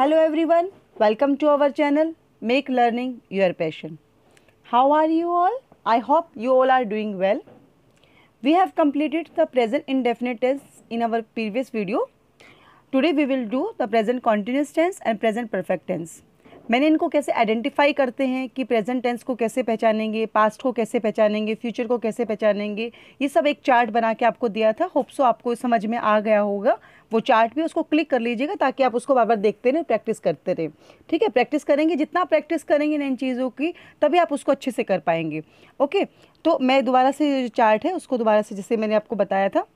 Hello everyone welcome to our channel make learning your passion how are you all I hope you all are doing well we have completed the present indefinite tense in our previous video today we will do the present continuous tense and present perfect tense मैंने इनको कैसे identify करते हैं कि present tense को कैसे पहचानेंगे past को कैसे पहचानेंगे फ्यूचर को कैसे पहचानेंगे ये सब एक चार्ट बना के आपको दिया था होप्सो आपको समझ में आ गया होगा वो चार्ट भी उसको क्लिक कर लीजिएगा ताकि आप उसको बार बार देखते रहें प्रैक्टिस करते रहें ठीक है प्रैक्टिस करेंगे जितना प्रैक्टिस करेंगे इन चीज़ों की तभी आप उसको अच्छे से कर पाएंगे ओके तो मैं दोबारा से जो चार्ट है उसको दोबारा से जैसे मैंने आपको बताया था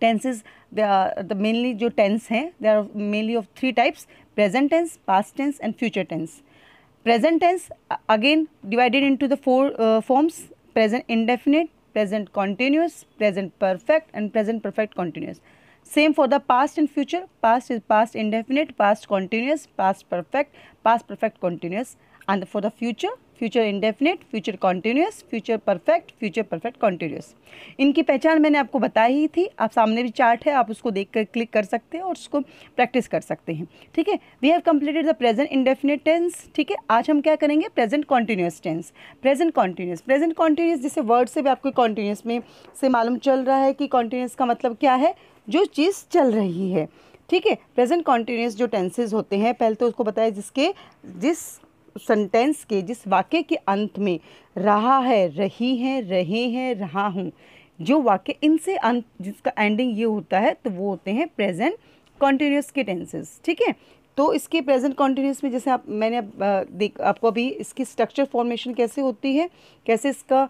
टेंसेज द मेनली जो टेंस हैं they are mainly of three types present tense past tense and future tense present tense again divided into the four forms present indefinite present continuous present perfect and present perfect continuous same for the past and future past is past indefinite past continuous past perfect past perfect continuous and for the future future indefinite future continuous future perfect future perfect continuous इनकी पहचान मैंने आपको बताई ही थी आप सामने भी chart है आप उसको देख कर क्लिक कर सकते हैं और उसको प्रैक्टिस कर सकते हैं ठीक है we have completed the present indefinite tense ठीक है आज हम क्या करेंगे present continuous tense present continuous present continuous जैसे वर्ड से भी आपको कॉन्टीन्यूस में से मालूम चल रहा है कि कॉन्टीन्यूस का मतलब क्या है जो चीज़ चल रही है ठीक है प्रेजेंट कॉन्टीन्यूस जो टेंसेज होते हैं पहले तो उसको बताया जिसके जिस सेंटेंस के जिस वाक्य के अंत में रहा है रही है रहे हैं रहा हूँ जो वाक्य इनसे अंत जिसका एंडिंग ये होता है तो वो होते हैं प्रेजेंट कॉन्टीन्यूस के टेंसेज ठीक है तो इसके प्रेजेंट कॉन्टीन्यूस में जैसे आप मैंने आप, देख आपको अभी इसकी स्ट्रक्चर फॉर्मेशन कैसे होती है कैसे इसका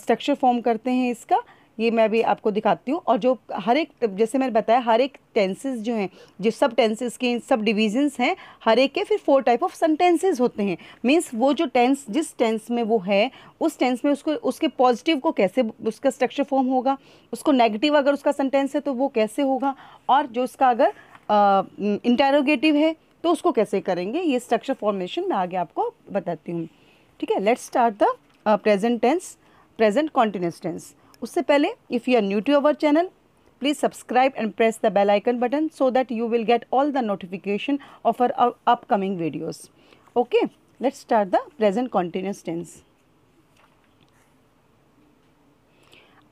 स्ट्रक्चर फॉर्म करते हैं इसका ये मैं भी आपको दिखाती हूँ और जो हर एक जैसे मैंने बताया हर एक टेंसेज जो हैं जो सब टेंसेज के सब डिविजन्स हैं हर एक के फिर फोर टाइप ऑफ सेंटेंसेज होते हैं मीन्स वो जो टेंस जिस टेंस में वो है उस टेंस में उसको उसके पॉजिटिव को कैसे उसका स्ट्रक्चर फॉर्म होगा उसको नेगेटिव अगर उसका सेंटेंस है तो वो कैसे होगा और जो उसका अगर इंटेरोगेटिव है तो उसको कैसे करेंगे ये स्ट्रक्चर फॉर्मेशन मैं आगे आपको बताती हूँ ठीक है let's start the present tense present continuous tense उससे पहले if you are new to our channel please subscribe and press the bell icon button so that you will get all the notification of our upcoming videos okay let's start the present continuous tense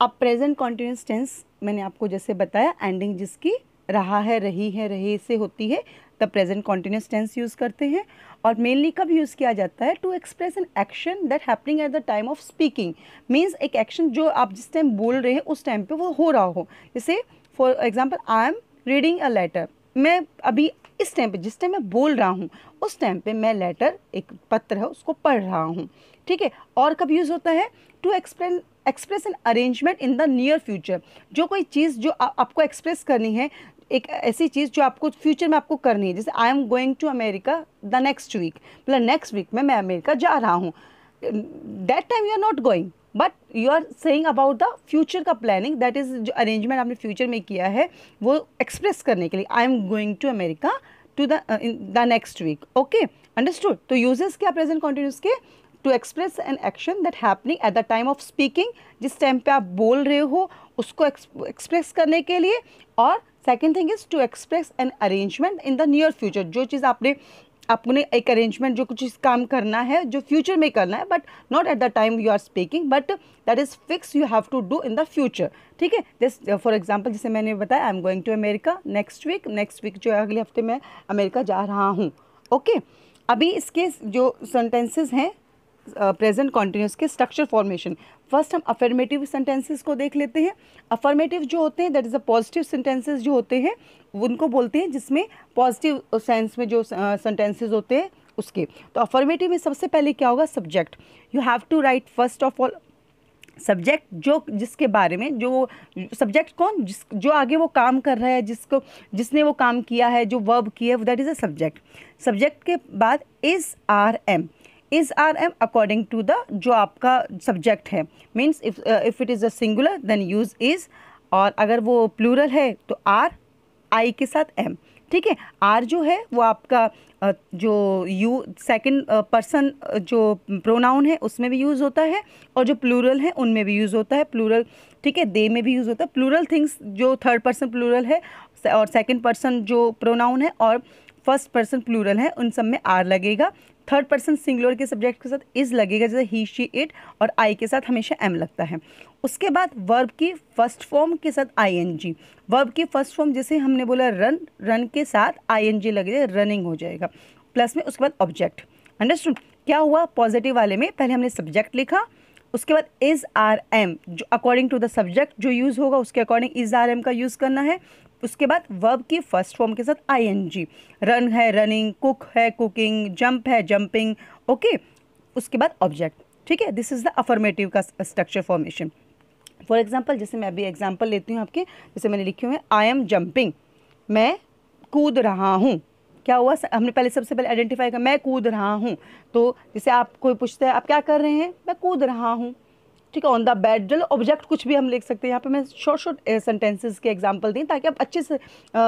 अब present continuous tense मैंने आपको जैसे बताया ending जिसकी रहा है रही है रहे से होती है the present continuous tense use करते हैं और मेनली कब यूज़ किया जाता है to express an action that happening at the time of speaking means एक एक्शन जो आप जिस टाइम बोल रहे हैं उस टाइम पे वो हो रहा हो जैसे for example I am reading a letter मैं अभी इस टाइम पे जिस टाइम मैं बोल रहा हूँ उस टाइम पे मैं लेटर एक पत्र है उसको पढ़ रहा हूँ ठीक है और कब यूज़ होता है to explain express an arrangement in the near future जो कोई चीज़ जो आ, आपको एक्सप्रेस करनी है एक ऐसी चीज़ जो आपको फ्यूचर में आपको करनी है जैसे I am going to America the next week मतलब नेक्स्ट वीक में मैं अमेरिका जा रहा हूँ that time you are not going but you are saying about the future का प्लानिंग दैट इज़ जो अरेंजमेंट आपने फ्यूचर में किया है वो एक्सप्रेस करने के लिए I am going to America to the the next week okay understood तो यूजेस क्या प्रेजेंट कॉन्टिन्यूस के to express an action that happening at the time of speaking जिस टाइम पे आप बोल रहे हो उसको एक्सप्रेस करने के लिए और second thing is to express an arrangement in the near future जो चीज़ आपने अपने एक अरेंजमेंट जो कुछ काम करना है जो फ्यूचर में करना है but not at the time you are speaking but that is fix you have to do in the future ठीक है दिस फॉर एग्जाम्पल जैसे मैंने बताया I am going to America next week next week जो है अगले हफ्ते मैं अमेरिका जा रहा हूँ ओके okay? अभी इसके जो सेंटेंसेज हैं प्रेजेंट कॉन्टीन्यूस के स्ट्रक्चर फॉर्मेशन फर्स्ट हम अफर्मेटिव सेंटेंसेस को देख लेते हैं अफर्मेटिव जो होते हैं that is a positive sentences जो होते हैं उनको बोलते हैं जिसमें पॉजिटिव सेंस में जो सेंटेंसेस होते हैं उसके तो अफर्मेटिव में सबसे पहले क्या होगा subject you have to write first of all subject जो जिसके बारे में जो सब्जेक्ट कौन जिस जो आगे वो काम कर रहा है जिसको जिसने वो काम किया है जो वर्ब किया है that is a subject subject के बाद is are am is are am according to the जो आपका सब्जेक्ट है means if if it is a singular then use is और अगर वो प्लूरल है तो आर आई के साथ एम ठीक है आर जो है वो आपका uh, जो यू सेकंड पर्सन जो प्रोनाउन है उसमें भी यूज़ होता है और जो प्लूरल है उनमें भी यूज़ होता है प्लूरल ठीक है दे में भी यूज़ होता है प्लूरल थिंग्स जो थर्ड पर्सन प्लूरल है और सेकंड पर्सन जो प्रोनाउन है और फर्स्ट पर्सन प्लूरल है उन सब में आर लगेगा थर्ड पर्सन सिंगुलर के सब्जेक्ट के साथ इज़ लगेगा जैसे ही शी इट और आई के साथ हमेशा एम लगता है उसके बाद वर्ब की फर्स्ट फॉर्म के साथ आईएनजी वर्ब की फर्स्ट फॉर्म जैसे हमने बोला रन रन के साथ आईएनजी जी रनिंग हो जाएगा प्लस में उसके बाद ऑब्जेक्ट अंडरस्टूड क्या हुआ पॉजिटिव वाले में पहले हमने सब्जेक्ट लिखा उसके बाद इज़ आर एम जो अकॉर्डिंग टू द सब्जेक्ट जो यूज़ होगा उसके अकॉर्डिंग इज़ आर एम का यूज़ करना है उसके बाद वर्ब की फर्स्ट फॉर्म के साथ आई एन जी रन है रनिंग कुक है कुकिंग जंप है जंपिंग ओके उसके बाद ऑब्जेक्ट ठीक है दिस इज़ द अफर्मेटिव का स्ट्रक्चर फॉर्मेशन फॉर एग्जाम्पल जैसे मैं अभी एग्जाम्पल लेती हूँ आपके जैसे मैंने लिखे हुए आई एम जंपिंग मैं कूद रहा हूँ क्या हुआ हमने पहले सबसे पहले आइडेंटिफाई किया मैं कूद रहा हूँ तो जैसे आप कोई पूछता है आप क्या कर रहे हैं मैं कूद रहा हूँ ठीक है ऑन द बैड जल ऑब्जेक्ट कुछ भी हम लिख सकते हैं यहाँ पे मैं शॉर्ट शॉर्ट सेंटेंसेस के एग्जांपल दें ताकि आप अच्छे से आ,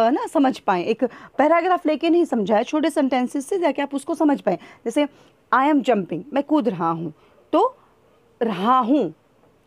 ना समझ पाएँ एक पैराग्राफ लेके नहीं समझाए छोटे सेंटेंसेस से ताकि आप उसको समझ पाएँ जैसे आई एम जंपिंग मैं कूद रहा हूँ तो रहा हूँ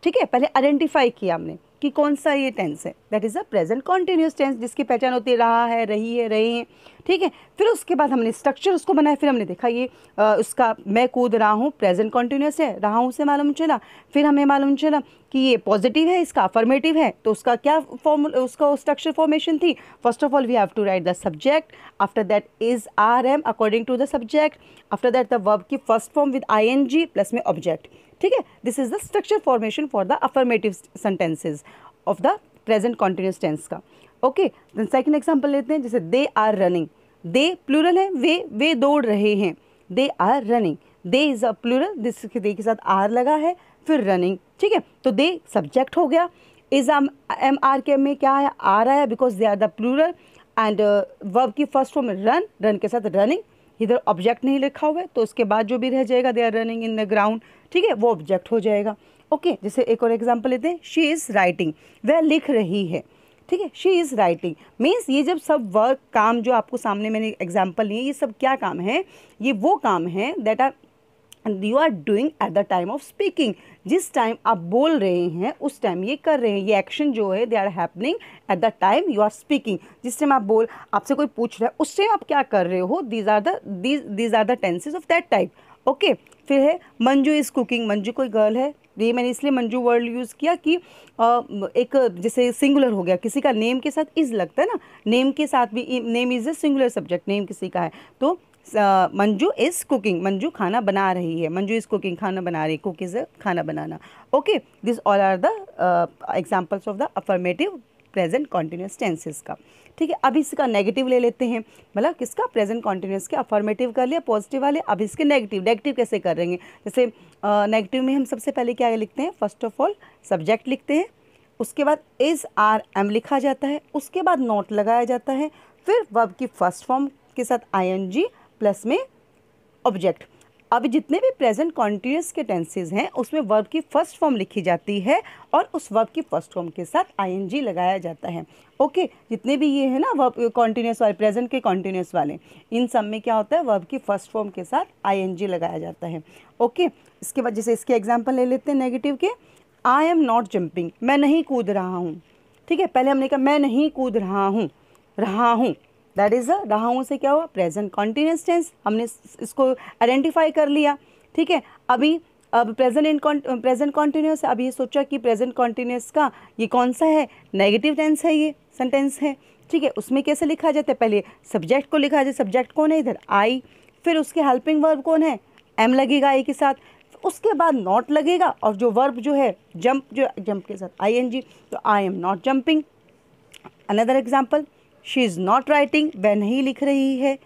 ठीक है पहले आइडेंटिफाई किया हमने कि कौन सा ये टेंस है that is a present continuous tense जिसकी पहचान होती रहा है रही है रहे हैं ठीक है फिर उसके बाद हमने स्ट्रक्चर उसको बनाया फिर हमने देखा ये आ, उसका मैं कूद रहा हूँ प्रेजेंट कॉन्टीन्यूस है रहा हूँ से मालूम चला फिर हमें मालूम चला कि ये पॉजिटिव है इसका अफर्मेटिव है तो उसका क्या फॉर्म उसका स्ट्रक्चर फॉर्मेशन थी first of all we have to write the subject after that is are am according to the subject after that the verb की first form with I N G plus में object ठीक है this is the structure formation for the affirmative sentences of the present continuous tense का okay then second example लेते हैं जैसे they are running they plural है वे वे दौड़ रहे हैं they are running they is a plural this they के साथ आर लगा है फिर रनिंग ठीक है तो दे सब्जेक्ट हो गया इज एम आर के में क्या है आर आया because they are the plural and verb की फर्स्ट फॉर्म रन रन के साथ रनिंग इधर ऑब्जेक्ट नहीं लिखा हुआ है तो उसके बाद जो भी रह जाएगा they are running in the ground ठीक है वो ऑब्जेक्ट हो जाएगा ओके okay, जैसे एक और एग्जाम्पल लेते हैं शी इज़ राइटिंग वह लिख रही है ठीक है शी इज़ राइटिंग मीन्स ये जब सब वर्क काम जो आपको सामने मैंने एग्जाम्पल लिए ये सब क्या काम है ये वो काम है that are you are doing at the time of speaking जिस टाइम आप बोल रहे हैं उस टाइम ये कर रहे हैं ये एक्शन जो है they are happening at the time you are speaking जिस टाइम आप बोल आपसे कोई पूछ रहा है उस टाइम आप क्या कर रहे हो these are these these are the tenses of that type okay फिर है मंजू इज़ कुकिंग मंजू कोई गर्ल है ये मैंने इसलिए मंजू वर्ड यूज़ किया कि एक जैसे सिंगुलर हो गया किसी का नेम के साथ इज़ लगता है ना नेम के साथ भी name is a singular subject name किसी का है तो मंजू इज़ कुकिंग मंजू खाना बना रही है मंजू इज़ कुकिंग खाना बना रही है कुक इज़ खाना बनाना okay this all are the examples of the affirmative present continuous tenses का ठीक है अब इसका नेगेटिव ले लेते हैं मतलब किसका प्रेजेंट कॉन्टीन्यूस के अफर्मेटिव कर लिया पॉजिटिव वाले अब इसके नेगेटिव नेगेटिव कैसे कर करेंगे जैसे नेगेटिव uh, में हम सबसे पहले क्या लिखते हैं फर्स्ट ऑफ ऑल सब्जेक्ट लिखते हैं उसके बाद इज़ आर एम लिखा जाता है उसके बाद नोट लगाया जाता है फिर वर्ब की फर्स्ट फॉर्म के साथ आई एन जी प्लस में ऑब्जेक्ट अब जितने भी प्रेजेंट कॉन्टीन्यूस के टेंसेज हैं उसमें वर्ब की फर्स्ट फॉर्म लिखी जाती है और उस वर्ब की फर्स्ट फॉर्म के साथ आईएनजी लगाया जाता है ओके okay, जितने भी ये है ना वर्ब कॉन्टीन्यूस वाले प्रेजेंट के कॉन्टीन्यूस वाले इन सब में क्या होता है वर्ब की फर्स्ट फॉर्म के साथ आईएनजी लगाया जाता है ओके okay, इसके बाद जैसे इसके एग्जाम्पल ले लेते हैं नेगेटिव के आई एम नॉट जंपिंग मैं नहीं कूद रहा हूँ ठीक है पहले हमने कहा मैं नहीं कूद रहा हूँ रहा हूँ दैट इज़ अ हूँ से क्या हुआ प्रेजेंट कॉन्टीन्यूस टेंस हमने इसको आइडेंटिफाई कर लिया ठीक है अभी अब प्रेजेंट इन प्रेजेंट कॉन्टीन्यूस अब ये सोचा कि प्रेजेंट कॉन्टीन्यूस का ये कौन सा है नेगेटिव टेंस है ये सेंटेंस है ठीक है उसमें कैसे लिखा जाता है पहले सब्जेक्ट को लिखा जाए सब्जेक्ट कौन है इधर आई फिर उसके हेल्पिंग वर्ब कौन है एम लगेगा आई के साथ उसके बाद नॉट लगेगा और जो वर्ब जो है जंप जो जंप के साथ आई एन जी तो I am not jumping another example she is not writing वह नहीं लिख रही है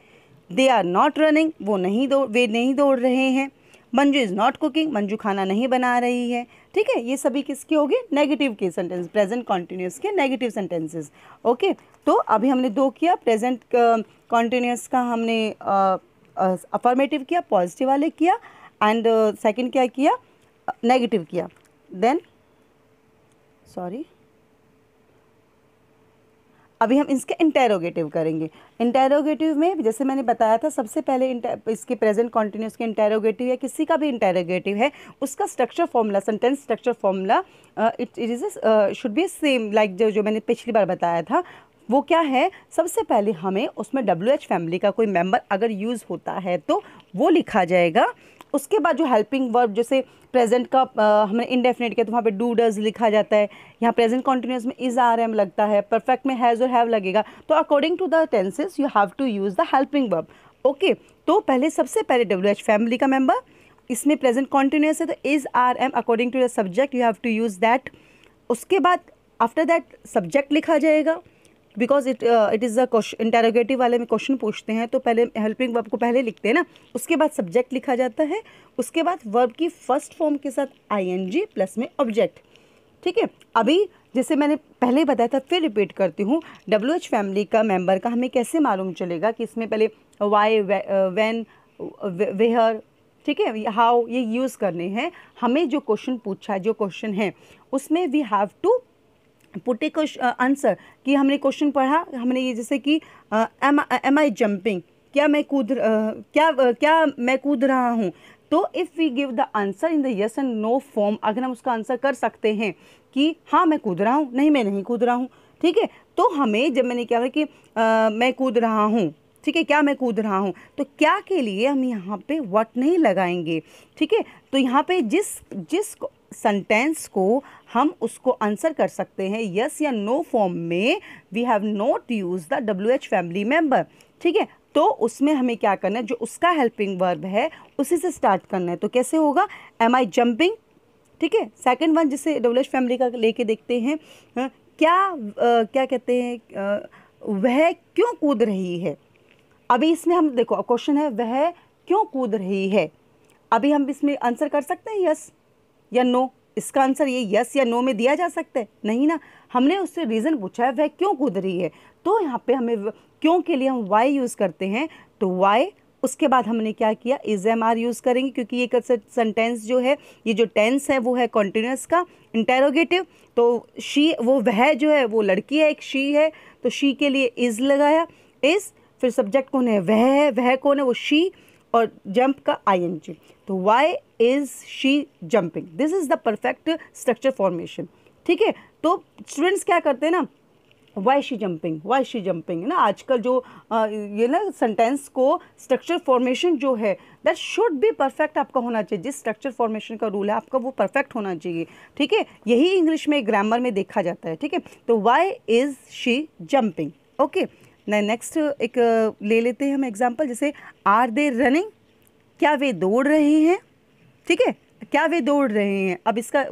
दे आर नॉट रनिंग वो नहीं दौड़ वे नहीं दौड़ रहे हैं Manju is not cooking Manju खाना नहीं बना रही है ठीक है ये सभी किसके हो गए नेगेटिव के सेंटेंस प्रेजेंट कॉन्टीन्यूस के नेगेटिव सेंटेंसेस ओके तो अभी हमने दो किया प्रेजेंट कॉन्टीन्यूस uh, का हमने अफर्मेटिव uh, uh, किया पॉजिटिव वाले किया एंड सेकेंड uh, क्या किया नेगेटिव किया देन सॉरी अभी हम इसके इंटेरोगेटिव करेंगे इंटेरोगेटिव में जैसे मैंने बताया था सबसे पहले इसके प्रेजेंट कॉन्टिन्यूस के इंटेरोगेटिव या किसी का भी इंटेरोगेटिव है उसका structure formula sentence structure formula it it is should be same like जो जो मैंने पिछली बार बताया था वो क्या है सबसे पहले हमें उसमें डब्ल्यू एच फैमिली का कोई मेम्बर अगर यूज़ होता है तो वो लिखा जाएगा उसके बाद जो हेल्पिंग वर्ब जैसे प्रेजेंट का हमने इंडेफिनेट किया तो वहाँ पे डू डज लिखा जाता है यहाँ प्रेजेंट कॉन्टिन्यूस में इज़ आर एम लगता है परफेक्ट में हैज़ और हैव लगेगा तो according to the tenses you have to use the helping verb okay तो पहले सबसे पहले डब्ल्यू एच फैमिली का मेम्बर इसमें प्रेजेंट कॉन्टिन्यूस है तो is are am according to the subject you have to use that उसके बाद आफ्टर दैट सब्जेक्ट लिखा जाएगा because it it is a interrogative वाले में क्वेश्चन पूछते हैं तो पहले हेल्पिंग वर्ब को पहले लिखते हैं ना उसके बाद सब्जेक्ट लिखा जाता है उसके बाद वर्ब की फर्स्ट फॉर्म के साथ आई प्लस में ऑब्जेक्ट ठीक है अभी जैसे मैंने पहले बताया था फिर रिपीट करती हूँ डब्ल्यू एच फैमिली का मेंबर का हमें कैसे मालूम चलेगा कि इसमें पहले वाई वैन वेहर ठीक है हाउ ये यूज़ करने हैं हमें जो क्वेश्चन पूछा है जो क्वेश्चन है उसमें वी हैव टू पुटे को आंसर कि हमने क्वेश्चन पढ़ा हमने ये जैसे कि एम आई जंपिंग क्या मैं कूद क्या क्या मैं कूद रहा हूँ तो if we give the answer in the yes and no form अगर हम उसका आंसर कर सकते हैं कि हाँ मैं कूद रहा हूँ नहीं मैं नहीं कूद रहा हूँ ठीक है तो हमें जब मैंने क्या कि आ, मैं कूद रहा हूँ ठीक है क्या मैं कूद रहा हूँ तो क्या के लिए हम यहाँ पे वट नहीं लगाएंगे ठीक है तो यहाँ पे जिस जिस सेंटेंस को हम उसको आंसर कर सकते हैं यस या नो फॉर्म में we have not use the W H family member ठीक है तो उसमें हमें क्या करना है जो उसका हेल्पिंग वर्ब है उसी से स्टार्ट करना है तो कैसे होगा एम आई जम्पिंग ठीक है सेकेंड वन जिसे डब्ल्यू एच फैमिली का लेके देखते हैं हाँ, क्या आ, क्या कहते हैं वह क्यों कूद रही है अभी इसमें हम देखो क्वेश्चन है वह क्यों कूद रही है अभी हम इसमें आंसर कर सकते हैं यस या नो इसका आंसर ये यस या नो में दिया जा सकता है नहीं ना हमने उससे रीज़न पूछा है वह क्यों कूद रही है तो यहाँ पे हमें क्यों के लिए हम वाई यूज़ करते हैं तो वाई उसके बाद हमने क्या किया इज एम आर यूज़ करेंगे क्योंकि ये सेंटेंस जो है ये जो टेंस है वो है कॉन्टीन्यूस का इंटेरोगेटिव तो शी वो वह जो है वो लड़की है एक शी है तो शी के लिए इज़ लगाया इज़ फिर सब्जेक्ट कौन है वह है वह कौन है वो शी और जंप का आई एन जी तो why is she jumping this is the perfect structure formation ठीक है तो स्टूडेंट्स क्या करते हैं ना why she jumping why she jumping है ना आजकल जो आ, ये ना सेंटेंस को स्ट्रक्चर फॉर्मेशन जो है दैट शुड बी परफेक्ट आपका होना चाहिए जिस स्ट्रक्चर फॉर्मेशन का रूल है आपका वो परफेक्ट होना चाहिए ठीक है यही इंग्लिश में ग्रामर में देखा जाता है ठीक है तो why is she jumping okay next एक ले लेते हैं हम एग्जाम्पल जैसे आर दे रनिंग क्या वे दौड़ रहे हैं ठीक है क्या वे दौड़ रहे हैं अब इसका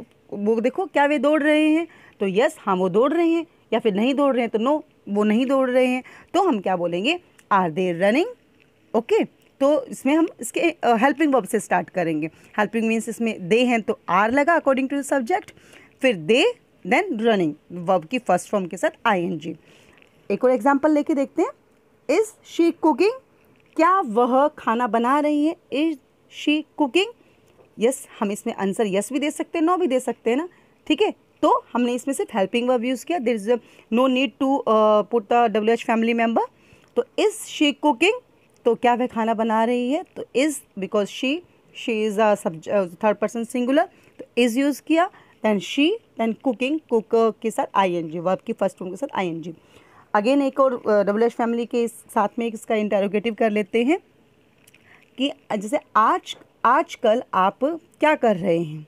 वो देखो क्या वे दौड़ रहे हैं तो यस हाँ वो दौड़ रहे हैं या फिर नहीं दौड़ रहे हैं तो नो वो नहीं दौड़ रहे हैं तो हम क्या बोलेंगे आर दे रनिंग ओके तो इसमें हम इसके हेल्पिंग वर्ब से स्टार्ट करेंगे हेल्पिंग मीन्स इसमें दे हैं तो आर लगा अकॉर्डिंग टू सब्जेक्ट फिर दे देन रनिंग वर्ब की फर्स्ट फॉर्म के साथ आई एक और एग्जाम्पल लेके देखते हैं इज़ शी कुकिंग क्या वह खाना बना रही है इज़ शी कुकिंग यस हम इसमें आंसर यस भी दे सकते हैं नो भी दे सकते हैं ना ठीक है तो हमने इसमें सिर्फ हेल्पिंग वर्ब यूज़ किया there is no need to put the W H family member तो इज़ शी कुकिंग तो क्या वह खाना बना रही है तो is because she she is a third person singular तो इज़ यूज़ किया then she then cooking cook के साथ आई एन जी वर्ब की फर्स्ट रूम के साथ आई एन जी अगेन एक और डब्ल्यू एच फैमिली के साथ में इसका इंटेरोगेटिव कर लेते हैं कि जैसे आज आजकल आप क्या कर रहे हैं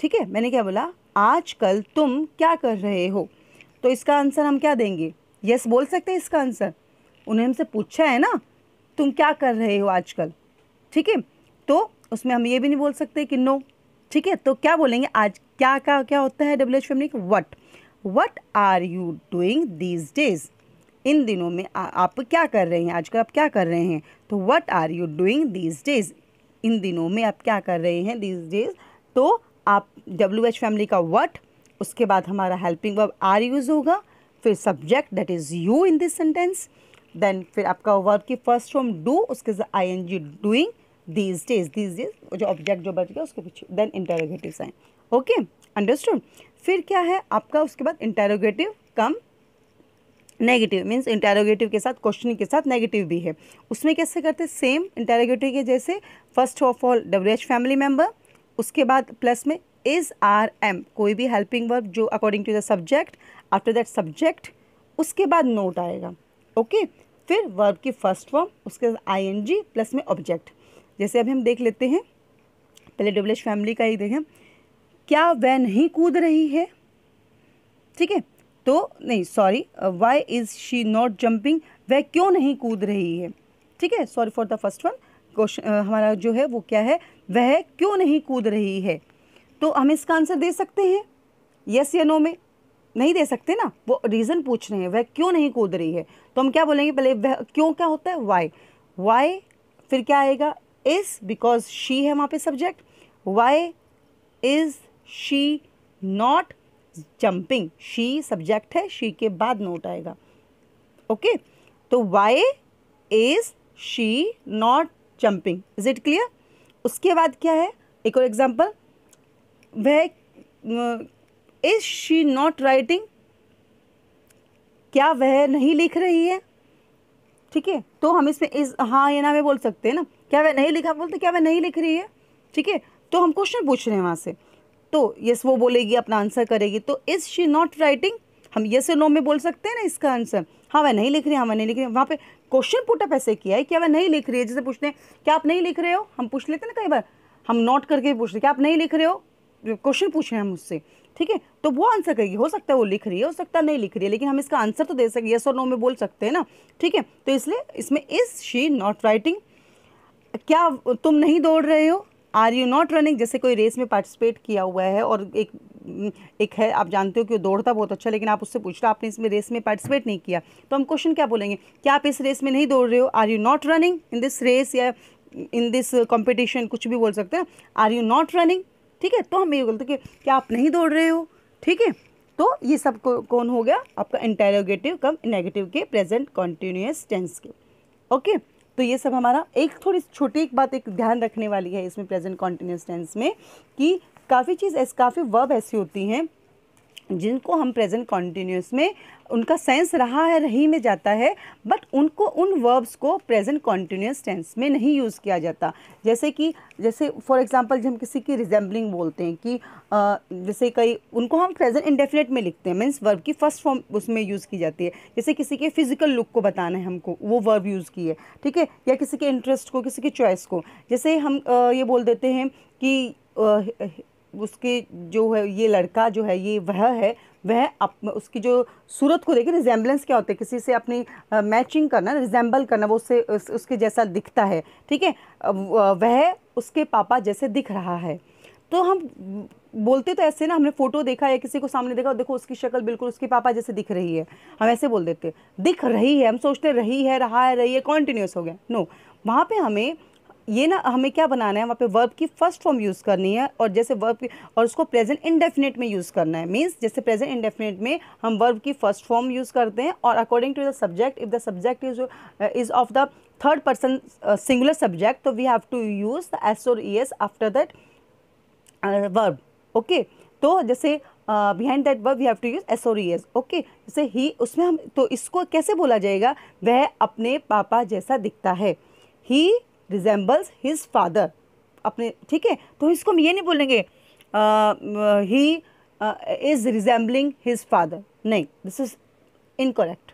ठीक है मैंने क्या बोला आजकल तुम क्या कर रहे हो तो इसका आंसर हम क्या देंगे यस बोल सकते हैं इसका आंसर उन्हें हमसे पूछा है ना तुम क्या कर रहे हो आजकल ठीक है तो उसमें हम ये भी नहीं बोल सकते कि नो ठीक है तो क्या बोलेंगे आज क्या का क्या होता है W H family what what are you doing these days इन दिनों में आ, आप क्या कर रहे हैं आजकल आप क्या कर रहे हैं तो what are you doing these days इन दिनों में आप क्या कर रहे हैं दिस डेज तो आप डब्ल्यू एच फैमिली का वट उसके बाद हमारा हेल्पिंग वर्ब आर यूज़ होगा फिर subject that is you in this sentence then फिर आपका वर्ब की फर्स्ट फॉर्म डू उसके साथ I N G doing these days these days जो ऑब्जेक्ट जो बच गया उसके पीछे then interrogative sign okay understood फिर क्या है आपका उसके बाद interrogative cum negative means interrogative के साथ क्वेश्चन के साथ नेगेटिव भी है उसमें कैसे करते सेम इंटेरोगेटिव के जैसे first of all W H family member उसके बाद प्लस में इज़ आर एम कोई भी हेल्पिंग वर्ब जो according to the subject after that subject उसके बाद नोट आएगा ओके okay? फिर वर्ब की फर्स्ट फॉर्म उसके बाद आई एन जी प्लस में ऑब्जेक्ट जैसे अभी हम देख लेते हैं पहले डब्ल्यू एच फैमिली का ही देखें क्या वह नहीं कूद रही है ठीक है तो नहीं sorry why is she not jumping वह क्यों नहीं कूद रही है ठीक है sorry for the first one question हमारा जो है वो क्या है वह क्यों नहीं कूद रही है तो हम इसका आंसर दे सकते हैं यस या नो में नहीं दे सकते ना वो रीज़न पूछ रहे हैं वह क्यों नहीं कूद रही है तो हम क्या बोलेंगे पहले वह क्यों क्या होता है वाई वाई फिर क्या आएगा इज़ बिकॉज शी है वहाँ पे subject why is she not is jumping she subject है शी के बाद नोट आएगा ओके तो why is she not jumping is it clear उसके बाद क्या है एक और एग्जाम्पल वह इज शी नॉट राइटिंग क्या वह नहीं लिख रही है ठीक है तो हम इसमें इस हाँ ये ना में बोल सकते हैं ना क्या वह नहीं लिखा बोलते क्या वह नहीं लिख रही है ठीक है तो हम क्वेश्चन पूछ रहे हैं वहाँ से तो यस वो बोलेगी अपना आंसर करेगी तो इज़ शी नॉट राइटिंग हम यस नो में बोल सकते हैं ना इसका आंसर हाँ वह नहीं लिख रही हाँ वह नहीं लिख रही वहाँ पे क्वेश्चन पुटअप ऐसे किया है क्या वह नहीं लिख रही है जैसे पूछते हैं क्या आप नहीं लिख रहे हो हम पूछ लेते हैं ना कई बार हम नोट करके पूछ रहे क्या आप नहीं लिख रहे हो क्वेश्चन पूछ रहे हैं हम उससे ठीक है तो वो आंसर करेगी हो सकता है वो लिख रही है हो सकता है नहीं लिख रही है लेकिन हम इसका आंसर तो दे सकते यस और नो में बोल सकते हैं ना ठीक है तो इसलिए इसमें इज़ शी नॉट राइटिंग क्या तुम नहीं दौड़ रहे हो आर यू नॉट रनिंग जैसे कोई रेस में पार्टिसिपेट किया हुआ है और एक एक है आप जानते हो कि वो दौड़ता बहुत अच्छा लेकिन आप उससे पूछ रहे हो आपने इसमें रेस में पार्टिसिपेट नहीं किया तो हम क्वेश्चन क्या बोलेंगे क्या आप इस रेस में नहीं दौड़ रहे हो are you not running in this race या इन दिस कॉम्पिटिशन कुछ भी बोल सकते हैं आर यू नॉट रनिंग ठीक है तो हम ये बोलते कि क्या आप नहीं दौड़ रहे हो ठीक है तो ये सब कौन हो गया आपका इंटेरोगेटिव कम नेगेटिव के प्रेजेंट कॉन्टिन्यूस टेंस के ओके okay? तो ये सब हमारा एक थोड़ी छोटी एक बात एक ध्यान रखने वाली है इसमें प्रेजेंट कॉन्टीन्यूस टेंस में कि काफ़ी चीज़ ऐसी काफ़ी वर्ब ऐसी होती हैं जिनको हम प्रेजेंट कॉन्टीन्यूस में उनका सेंस रहा है रही में जाता है बट उनको उन वर्ब्स को प्रेजेंट कॉन्टीन्यूस टेंस में नहीं यूज़ किया जाता जैसे कि जैसे फॉर एग्जांपल जब हम किसी की रिजेंबलिंग बोलते हैं कि आ, जैसे कई उनको हम प्रेजेंट इंडेफिनेट में लिखते हैं मीन्स वर्ब की फर्स्ट फॉर्म उसमें यूज़ की जाती है जैसे किसी के फिजिकल लुक को बताना है हमको वो वर्ब यूज़ की है ठीक है या किसी के इंटरेस्ट को किसी की चॉइस को जैसे हम आ, ये बोल देते हैं कि उसके जो है ये लड़का जो है ये वह है वह अप, उसकी जो सूरत को देखें रिजेंबलेंस क्या होता है किसी से अपनी मैचिंग करना रिजेंबल करना वो उससे उस, उसके जैसा दिखता है ठीक है वह उसके पापा जैसे दिख रहा है तो हम बोलते तो ऐसे ना हमने फ़ोटो देखा या किसी को सामने देखा और देखो उसकी शक्ल बिल्कुल उसके पापा जैसे दिख रही है हम ऐसे बोल देते दिख रही है हम सोचते रही है रहा है रही है कॉन्टीन्यूस हो गया नो वहाँ पे हमें ये ना हमें क्या बनाना है वहाँ पे वर्ब की फर्स्ट फॉर्म यूज़ करनी है और जैसे वर्ब की और उसको प्रेजेंट इंडेफिनेट में यूज़ करना है मीन्स जैसे प्रेजेंट इंडेफिनेट में हम वर्ब की फर्स्ट फॉर्म यूज़ करते हैं और according to the subject if the subject is is of the third person singular subject तो we have to use the S और E S after that verb okay तो जैसे behind that verb we have to use S और E S okay जैसे ही उसमें हम तो इसको कैसे बोला जाएगा वह अपने पापा जैसा दिखता है ही रिजेंबल्स हिज फादर अपने ठीक है तो इसको हम ये नहीं बोलेंगे he is resembling his father नहीं दिस इज़ इनकोरेक्ट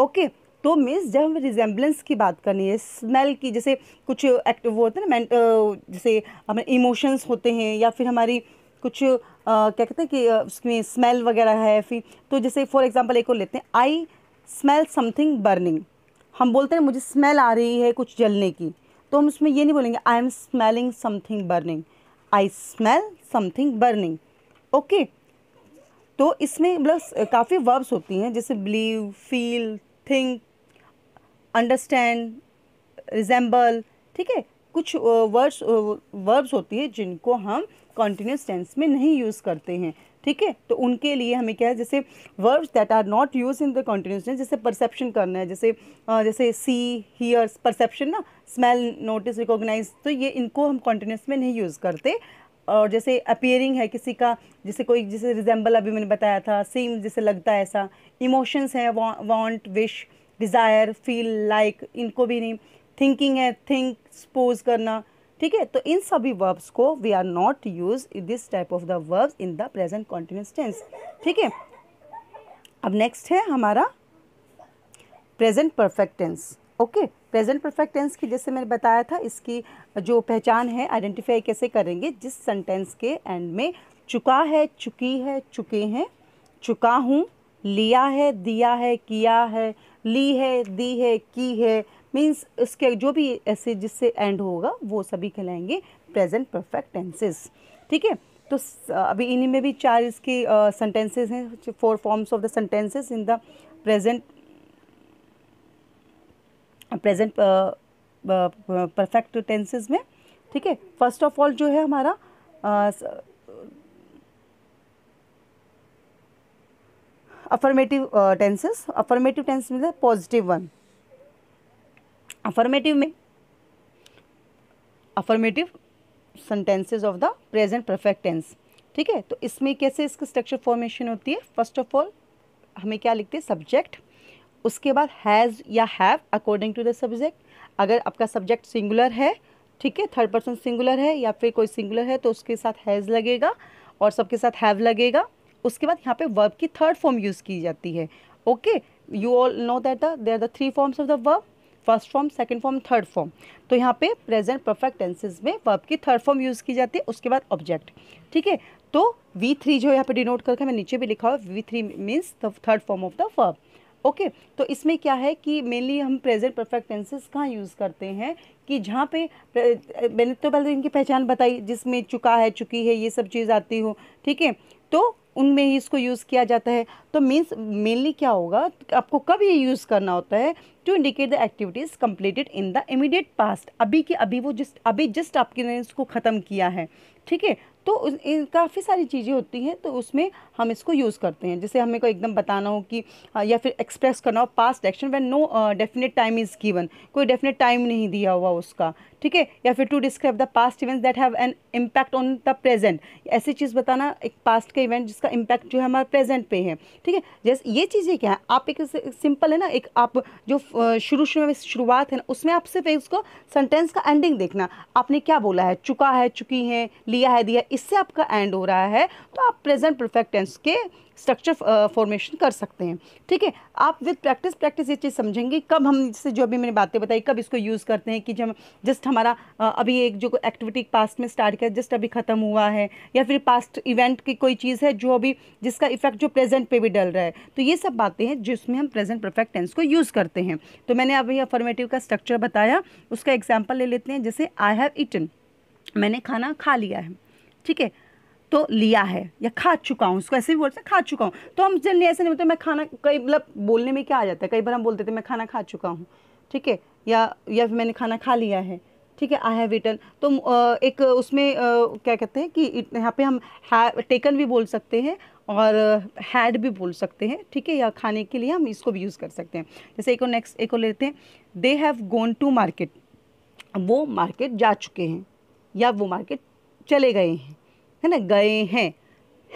ओके तो मीन्स जब हम रिजेंबलेंस की बात करनी है स्मेल की जैसे कुछ एक्ट वो होते हैं ना जैसे हमें इमोशंस होते हैं या फिर हमारी कुछ uh, क्या कहते हैं कि उसमें स्मेल वगैरह है फिर तो जैसे फॉर एग्जांपल एक और लेते हैं आई स्मेल समथिंग बर्निंग हम बोलते हैं मुझे स्मेल आ रही है कुछ जलने की तो हम उसमें ये नहीं बोलेंगे I am smelling something burning I smell something burning okay तो इसमें मतलब काफ़ी वर्ब्स होती हैं जैसे believe feel think understand resemble ठीक है कुछ वर्ड्स वर्ब्स होती है जिनको हम कॉन्टीन्यूस टेंस में नहीं यूज़ करते हैं ठीक है तो उनके लिए हमें क्या है जैसे verbs that are not use in the continuous tense जैसे परसेप्शन करना है जैसे जैसे सी हियर परसेप्शन ना स्मेल नोटिस रिकॉग्नाइज तो ये इनको हम कॉन्टीन्यूस में नहीं यूज़ करते और जैसे अपियरिंग है किसी का जैसे कोई जैसे रिजेंबल अभी मैंने बताया था सेम जैसे लगता है ऐसा इमोशंस हैं want wish desire feel like इनको भी नहीं थिंकिंग है थिंक सपोज करना ठीक है तो इन सभी वर्ब्स को we are not use this type of the verbs in the present continuous tense ठीक है अब नेक्स्ट है हमारा present perfect tense okay present perfect tense की जैसे मैंने बताया था इसकी जो पहचान है आइडेंटिफाई कैसे करेंगे जिस सेंटेंस के एंड में चुका है चुकी है चुके हैं चुका हूँ लिया है दिया है किया है ली है दी है की है मीन्स उसके जो भी ऐसे जिससे एंड होगा वो सभी कहलाएंगे प्रेजेंट परफेक्ट टेंसेस ठीक है तो अभी इन्हीं में भी चार इसके सेंटेंसेस हैं four forms of the sentences in the present present perfect tenses में ठीक है फर्स्ट ऑफ ऑल जो है हमारा अफर्मेटिव टेंसेस अफर्मेटिव टेंस मतलब पॉजिटिव वन अफर्मेटिव में affirmative sentences of the present perfect tense ठीक है तो इसमें कैसे इसकी स्ट्रक्चर फॉर्मेशन होती है फर्स्ट ऑफ ऑल हमें क्या लिखते हैं सब्जेक्ट उसके बाद हैज़ या have according to the subject अगर आपका सब्जेक्ट सिंगुलर है ठीक है थर्ड पर्सन सिंगुलर है या फिर कोई सिंगुलर है तो उसके साथ हैज़ लगेगा और सबके साथ हैव लगेगा उसके बाद यहाँ पे वर्ब की थर्ड फॉर्म यूज़ की जाती है okay you all know that the there the three forms of the verb first form second form third form तो यहाँ पे प्रेजेंट परफेक्ट टेंसेज में वर्ब की थर्ड फॉर्म यूज़ की जाती है उसके बाद ऑब्जेक्ट ठीक है तो वी थ्री जो यहाँ पे डिनोट करके मैं नीचे भी लिखा हुआ V three means the third form of the verb okay तो इसमें क्या है कि मेनली हम प्रेजेंट परफेक्ट टेंसेज कहाँ यूज़ करते हैं कि जहाँ पे मैंने तो पहले इनकी पहचान बताई जिसमें चुका है चुकी है ये सब चीज़ आती हो ठीक है तो उनमें ही इसको यूज़ किया जाता है तो मीन्स मेनली क्या होगा आपको कब ये यूज़ करना होता है to indicate the activities completed in the immediate past अभी के अभी वो जिस अभी जस्ट आपके ने उसको ख़त्म किया है ठीक है तो काफ़ी सारी चीज़ें होती हैं तो उसमें हम इसको यूज़ करते हैं जैसे हमें को एकदम बताना हो कि या फिर एक्सप्रेस करना हो past action when no definite time is given कोई डेफिनेट टाइम नहीं दिया हुआ उसका ठीक है या फिर to describe the past events that have an impact on the present ऐसी चीज़ बताना एक पास्ट का इवेंट जिसका इम्पैक्ट जो है हमारे प्रेजेंट पे है ठीक है जैसे ये चीज़ें क्या है आप एक सिंपल है ना एक आप जो शुरू शुरू में शुरुआत है ना उसमें आप सिर्फ उसको सेंटेंस का एंडिंग देखना आपने क्या बोला है चुका है चुकी है लिया है दिया इससे आपका एंड हो रहा है तो आप प्रेजेंट परफेक्ट टेंस के स्ट्रक्चर फॉर्मेशन कर सकते हैं ठीक है आप विद प्रैक्टिस प्रैक्टिस ये चीज़ समझेंगे कब हम जैसे जो अभी मैंने बातें बताई कब इसको यूज़ करते हैं कि जब जस्ट हमारा अभी एक जो एक्टिविटी पास्ट में स्टार्ट किया जस्ट अभी ख़त्म हुआ है या फिर पास्ट इवेंट की कोई चीज़ है जो अभी जिसका इफेक्ट जो प्रेजेंट पे भी डल रहा है तो ये सब बातें हैं जिसमें हम प्रेजेंट परफेक्ट टेंस को यूज़ करते हैं तो मैंने अभी अफॉर्मेटिव का स्ट्रक्चर बताया उसका एग्जाम्पल ले लेते हैं जैसे आई हैव इटन मैंने खाना खा लिया है ठीक है तो लिया है या खा चुका हूँ उसको ऐसे भी बोलते हैं खा चुका हूँ तो हम जनरली ऐसे नहीं बोलते मैं खाना कई मतलब बोलने में क्या आ जाता है कई बार हम बोलते थे मैं खाना खा चुका हूँ ठीक है या या मैंने खाना खा लिया है ठीक है आई हैव रिटर्न तो एक उसमें क्या कहते हैं कि यहाँ पे हम टेकन भी बोल सकते हैं और हैड भी बोल सकते हैं ठीक है या खाने के लिए हम इसको भी यूज़ कर सकते हैं जैसे एक और नेक्स्ट एक को लेते हैं they have gone to market वो मार्केट जा चुके हैं या वो मार्केट चले गए हैं है ना गए हैं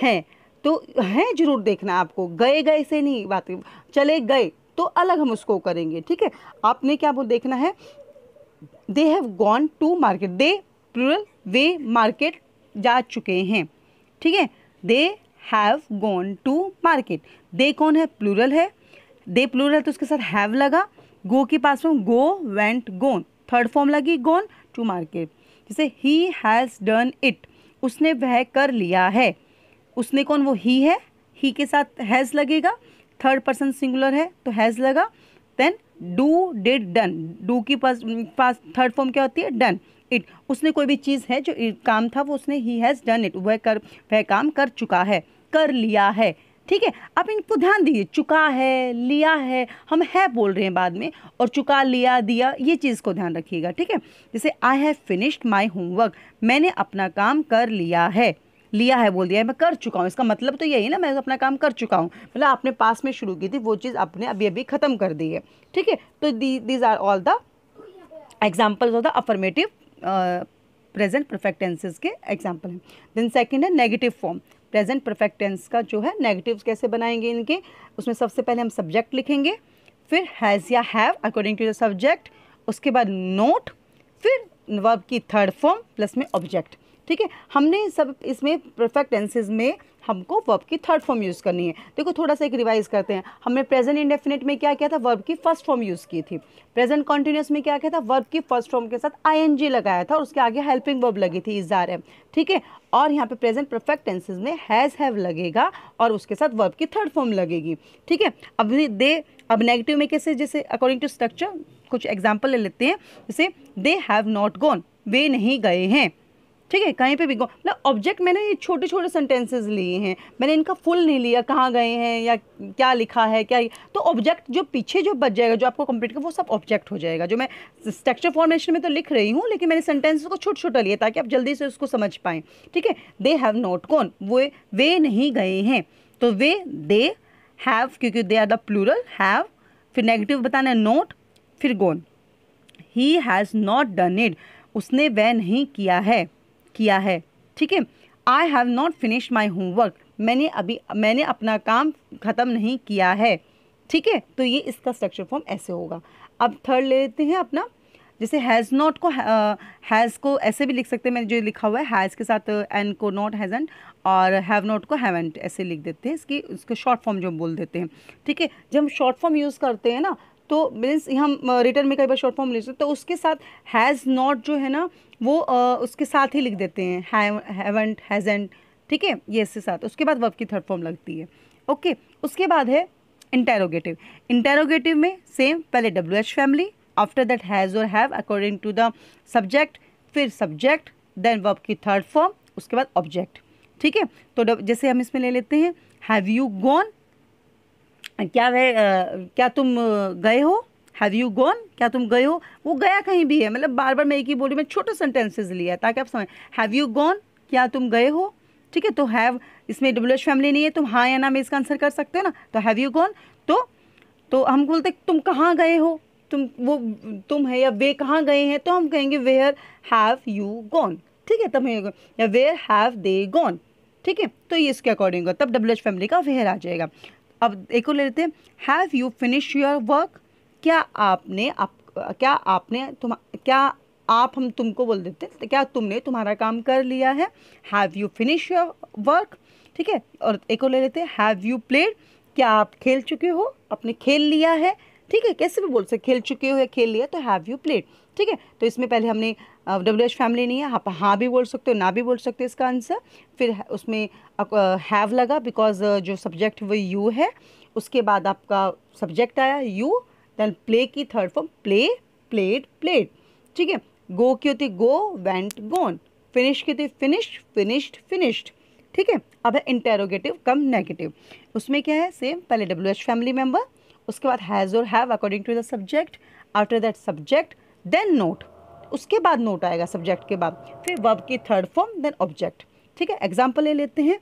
हैं तो हैं जरूर देखना आपको गए गए से नहीं बात चले गए तो अलग हम उसको करेंगे ठीक है आपने क्या वो देखना है they have gone to market they plural वे मार्केट जा चुके हैं ठीक है they have gone to market they कौन है प्लूरल है दे प्लूरल तो उसके साथ हैव लगा गो के पास में go went gone third form लगी गोन टू मार्केट जैसे ही हैज़ डन इट उसने वह कर लिया है उसने कौन वो ही है ही के साथ हैज़ लगेगा थर्ड पर्सन सिंगुलर है तो हैज़ लगा then do did done do की पास पास थर्ड फॉर्म क्या होती है डन इट उसने कोई भी चीज़ है जो काम था वो उसने ही हैज़ डन इट वह कर वह काम कर चुका है कर लिया है ठीक है आप इनको ध्यान दीजिए चुका है लिया है हम है बोल रहे हैं बाद में और चुका लिया दिया ये चीज़ को ध्यान रखिएगा ठीक है जैसे I have finished my homework मैंने अपना काम कर लिया है लिया है बोल दिया है मैं कर चुका हूँ इसका मतलब तो यही ना मैं अपना काम कर चुका हूँ मतलब आपने पास में शुरू की थी वो चीज़ आपने अभी अभी ख़त्म कर दी है ठीक है तो these are all the examples of the affirmative present perfect के एग्जाम्पल हैं देन सेकेंड है negative form present perfect tense का जो है नेगेटिव कैसे बनाएंगे इनके उसमें सबसे पहले हम सब्जेक्ट लिखेंगे फिर हैज़ या have according to the subject उसके बाद नोट फिर वर्ब की थर्ड फॉर्म प्लस में ऑब्जेक्ट ठीक है हमने सब इसमें परफेक्ट टेंसेज में हमको वर्ब की थर्ड फॉर्म यूज़ करनी है देखो थोड़ा सा एक रिवाइज करते हैं हमने प्रेजेंट इंडेफिनेट में क्या किया था वर्ब की फर्स्ट फॉर्म यूज़ की थी प्रेजेंट कॉन्टिन्यूस में क्या किया था वर्ब की फर्स्ट फॉर्म के साथ आई लगाया था और उसके आगे हेल्पिंग वर्ब लगी थी इजार है ठीक है और यहाँ पे प्रेजेंट परफेक्ट टेंसेज में हैज़ हैव लगेगा और उसके साथ वर्ब की थर्ड फॉर्म लगेगी ठीक है अब दे अब नेगेटिव में कैसे जैसे अकॉर्डिंग टू स्ट्रक्चर कुछ एग्जाम्पल ले लेते हैं जैसे दे हैव नॉट गॉन वे नहीं गए हैं ठीक है कहीं पे भी गो मतलब ऑब्जेक्ट मैंने ये छोटे छोटे सेंटेंसेस लिए हैं मैंने इनका फुल नहीं लिया कहाँ गए हैं या क्या लिखा है क्या तो ऑब्जेक्ट जो पीछे जो बच जाएगा जो आपको कंप्लीट कर वो सब ऑब्जेक्ट हो जाएगा जो मैं स्ट्रक्चर फॉर्मेशन में तो लिख रही हूँ लेकिन मैंने सेंटेंस को छोटा छोटा लिया ताकि आप जल्दी से उसको समझ पाएँ ठीक है दे हैव नॉट कौन वे वे नहीं गए हैं तो वे दे हैव क्योंकि they are the plural have फिर नेगेटिव बताना है नोट फिर gone he has not done it उसने वह नहीं किया है किया है ठीक है I have not finish my homework मैंने अभी मैंने अपना काम ख़त्म नहीं किया है ठीक है तो ये इसका स्ट्रक्चर फॉर्म ऐसे होगा अब थर्ड ले लेते हैं अपना जैसे हैज़ नॉट को हैज़ uh, को ऐसे भी लिख सकते हैं मैंने जो लिखा हुआ है हैज़ के साथ एन को नॉट हैजेंट और हैव नॉट को हैवेंट ऐसे लिख देते हैं इसकी उसके शॉर्ट फॉर्म जो बोल देते हैं ठीक है जब हम शॉर्ट फॉर्म यूज़ करते हैं ना तो मीन्स हम रिटर्न में कई बार शॉर्ट फॉर्म लिख सकते तो उसके साथ हैज़ नॉट जो है ना वो आ, उसके साथ ही लिख देते हैं हैवेंट हैजेंट ठीक है ये इसके साथ उसके बाद वर्ब की थर्ड फॉर्म लगती है ओके उसके बाद है इंटेरोगेटिव इंटेरोगेटिव में सेम पहले W H family after that has और have according to the subject फिर सब्जेक्ट देन वर्ब की थर्ड फॉर्म उसके बाद ऑब्जेक्ट ठीक है तो जैसे हम इसमें ले लेते हैं हैव यू गॉन क्या वह क्या तुम गए हो हैव यू गॉन क्या तुम गए हो वो गया कहीं भी है मतलब बार बार मैं एक ही बोली मैं छोटे सेंटेंसेज लिया ताकि आप समझ हैव यू गॉन क्या तुम गए हो ठीक है तो हैव इसमें डब्ल्यू एच फैमिली नहीं है तुम हाँ या ना में इसका आंसर कर सकते हो ना तो हैव यू गॉन तो तो हम बोलते तुम कहाँ गए हो तुम वो तुम है या वे कहाँ गए हैं तो हम कहेंगे वेयर हैव यू गॉन ठीक है तब या वेयर हैव दे गॉन ठीक है तो ये इसके अकॉर्डिंग तब डब्ल्यू एच फैमिली का वेयर आ जाएगा अब देखो ले लेते हैं have you finish your work क्या आपने आप क्या आपने तुम क्या आप हम तुमको बोल देते तो क्या तुमने तुम्हारा काम कर लिया है have you finish your work ठीक है और एक और ले लेते हैं हैव यू प्लेड क्या आप खेल चुके हो आपने खेल लिया है ठीक है कैसे भी बोल सकते खेल चुके हो या खेल लिया तो हैव यू प्लेड ठीक है तो इसमें पहले हमने डब्ल्यू एच फैमिली नहीं है आप हाँ भी बोल सकते हो ना भी बोल सकते हो इसका आंसर फिर उसमें हैव लगा बिकॉज जो सब्जेक्ट वो यू है उसके बाद आपका सब्जेक्ट आया यू देन प्ले की third form play played played ठीक है गो की होती गो वेंट गोन फिनिश की होती फिनिश फिनिश्ड फिनिश्ड ठीक है अब है इंटेरोगेटिव कम नेगेटिव उसमें क्या है सेम पहले डब्ल्यू एच फैमिली मेम्बर उसके बाद हैज़ और have according to the subject after that subject then note उसके बाद नोट आएगा सब्जेक्ट के बाद फिर वर्ब की थर्ड फॉर्म देन ऑब्जेक्ट ठीक है एग्जाम्पल ले लेते हैं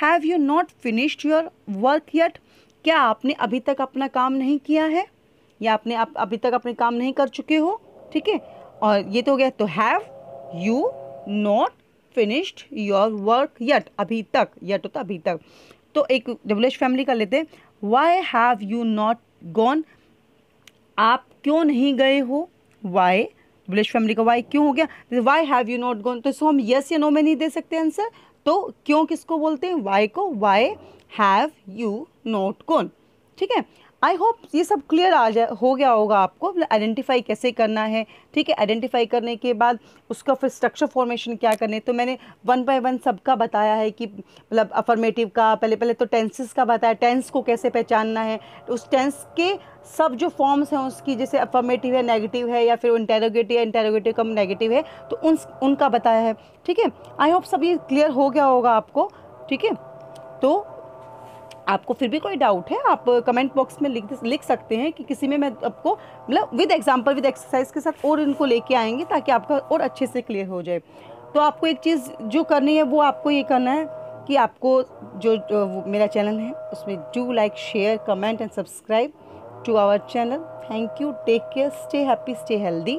have you not finished your work yet क्या आपने अभी तक अपना काम नहीं किया है या आपने आप अभी तक अपने काम नहीं कर चुके हो ठीक है और ये तो हो गया तो have you not finished your work yet अभी तक यट होता तो अभी तक तो एक डब्ल्यू फैमिली का लेते हैं why have you not gone आप क्यों नहीं गए हो वाई तो ब्लिश फैमिली का वाई क्यों हो गया why have you not gone तो इसको हम येस या नो में नहीं दे सकते आंसर तो क्यों किसको बोलते हैं वाई को why have you not gone ठीक है आई होप ये सब क्लियर आ जाए हो गया होगा आपको आइडेंटिफाई मतलब कैसे करना है ठीक है आइडेंटिफाई करने के बाद उसका फिर स्ट्रक्चर फॉर्मेशन क्या करने तो मैंने वन बाय वन सबका बताया है कि मतलब अफर्मेटिव का पहले पहले तो टेंसेस का बताया टेंस को कैसे पहचानना है तो उस टेंस के सब जो फॉर्म्स हैं उसकी जैसे अफर्मेटिव है नेगेटिव है या फिर इंटेरोगेटिव इंटेरोगेटिव कम नेगेटिव है तो उन उनका बताया है ठीक है आई होप सब ये क्लियर हो गया होगा आपको ठीक है तो आपको फिर भी कोई डाउट है आप कमेंट बॉक्स में लिख लिख सकते हैं कि किसी में मैं आपको मतलब विद एग्जांपल विद एक्सरसाइज के साथ और इनको लेके आएंगे ताकि आपका और अच्छे से क्लियर हो जाए तो आपको एक चीज़ जो करनी है वो आपको ये करना है कि आपको जो, जो मेरा चैनल है उसमें do like share comment and subscribe to our channel thank you take care stay happy stay healthy